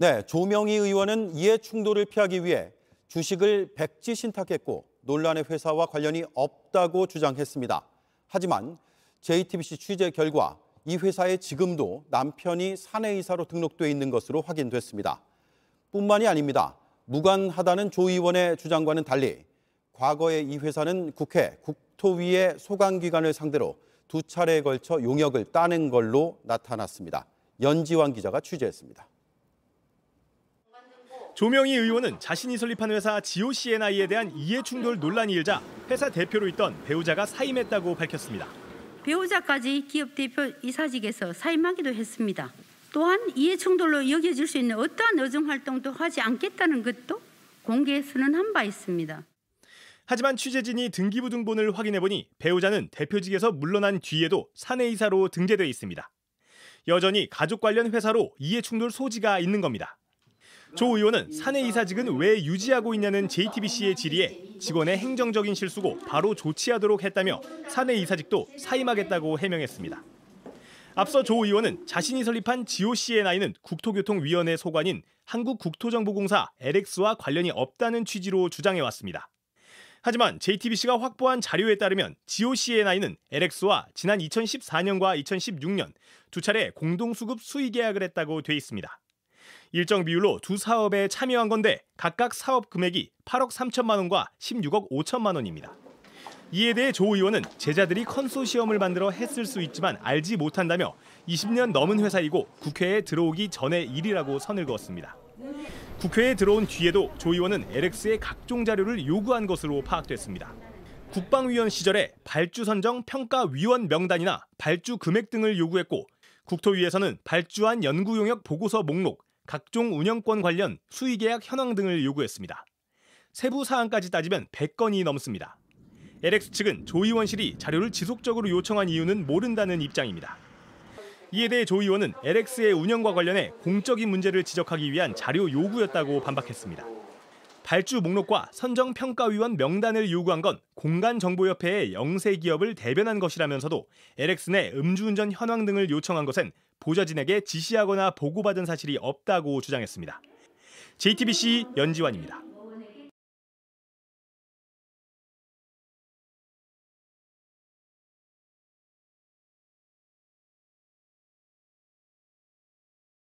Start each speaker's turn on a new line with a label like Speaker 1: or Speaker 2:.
Speaker 1: 네, 조명희 의원은 이해 충돌을 피하기 위해 주식을 백지 신탁했고 논란의 회사와 관련이 없다고 주장했습니다. 하지만 JTBC 취재 결과 이 회사에 지금도 남편이 사내이사로 등록돼 있는 것으로 확인됐습니다. 뿐만이 아닙니다. 무관하다는 조 의원의 주장과는 달리 과거에 이 회사는 국회, 국토위의 소관기관을 상대로 두 차례에 걸쳐 용역을 따낸 걸로 나타났습니다. 연지환 기자가 취재했습니다.
Speaker 2: 조명희 의원은 자신이 설립한 회사 GOCNI에 대한 이해 충돌 논란이 일자 회사 대표로 있던 배우자가 사임했다고 밝혔습니다.
Speaker 1: 배우자까지 기업 대표 이사직에서 사임하기도 했습니다. 또한 이해 충돌로 여겨질 수 있는 어떠한 의정 활동도 하지 않겠다는 것도 공개에 선언한 바 있습니다.
Speaker 2: 하지만 취재진이 등기부 등본을 확인해 보니 배우자는 대표직에서 물러난 뒤에도 사내이사로 등재돼 있습니다. 여전히 가족 관련 회사로 이해 충돌 소지가 있는 겁니다. 조 의원은 사내 이사직은 왜 유지하고 있냐는 JTBC의 질의에 직원의 행정적인 실수고 바로 조치하도록 했다며 사내 이사직도 사임하겠다고 해명했습니다. 앞서 조 의원은 자신이 설립한 GOCNI는 국토교통위원회 소관인 한국국토정보공사 LX와 관련이 없다는 취지로 주장해왔습니다. 하지만 JTBC가 확보한 자료에 따르면 GOCNI는 LX와 지난 2014년과 2016년 두 차례 공동수급 수의계약을 했다고 돼 있습니다. 일정 비율로 두 사업에 참여한 건데 각각 사업 금액이 8억 3천만 원과 16억 5천만 원입니다. 이에 대해 조 의원은 제자들이 컨소시엄을 만들어 했을 수 있지만 알지 못한다며 20년 넘은 회사이고 국회에 들어오기 전의 일이라고 선을 그었습니다. 국회에 들어온 뒤에도 조 의원은 LX의 각종 자료를 요구한 것으로 파악됐습니다. 국방위원 시절에 발주 선정 평가 위원 명단이나 발주 금액 등을 요구했고 국토위에서는 발주한 연구 용역 보고서 목록, 각종 운영권 관련 수의계약 현황 등을 요구했습니다. 세부 사항까지 따지면 100건이 넘습니다. LX 측은 조 의원실이 자료를 지속적으로 요청한 이유는 모른다는 입장입니다. 이에 대해 조 의원은 LX의 운영과 관련해 공적인 문제를 지적하기 위한 자료 요구였다고 반박했습니다. 발주 목록과 선정 평가위원 명단을 요구한 건 공간정보협회의 영세 기업을 대변한 것이라면서도 LX 내 음주운전 현황 등을 요청한 것엔 보좌진에게 지시하거나 보고받은 사실이 없다고 주장했습니다. JTBC 연지환입니다.